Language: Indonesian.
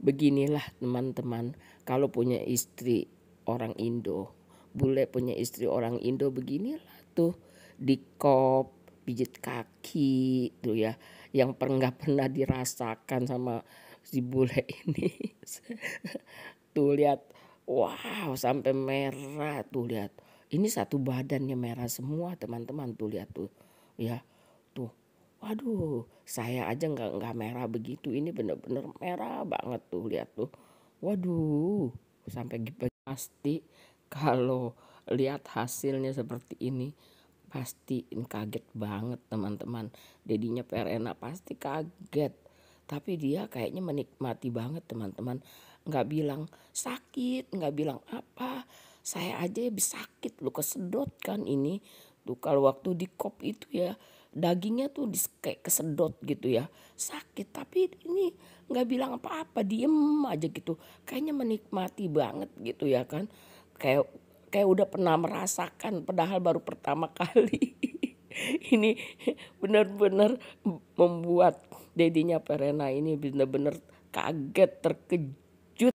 Beginilah teman-teman, kalau punya istri orang Indo, bule punya istri orang Indo beginilah tuh dikop, pijit kaki tuh ya, yang pernah pernah dirasakan sama si bule ini. tuh lihat, wow sampai merah tuh lihat. Ini satu badannya merah semua teman-teman tuh lihat tuh ya tuh Waduh, saya aja nggak nggak merah begitu. Ini bener-bener merah banget tuh lihat tuh. Waduh, sampai gitu pasti kalau lihat hasilnya seperti ini pasti kaget banget teman-teman. Dedinya Perena pasti kaget. Tapi dia kayaknya menikmati banget teman-teman. Nggak bilang sakit, nggak bilang apa. Saya aja bisa sakit lu kesedot kan ini Tuh kalau waktu di kop itu ya dagingnya tuh dis, kayak kesedot gitu ya. Sakit tapi ini nggak bilang apa-apa diem aja gitu. Kayaknya menikmati banget gitu ya kan. Kayak kayak udah pernah merasakan padahal baru pertama kali. ini benar-benar membuat dedinya Perena ini benar-benar kaget terkejut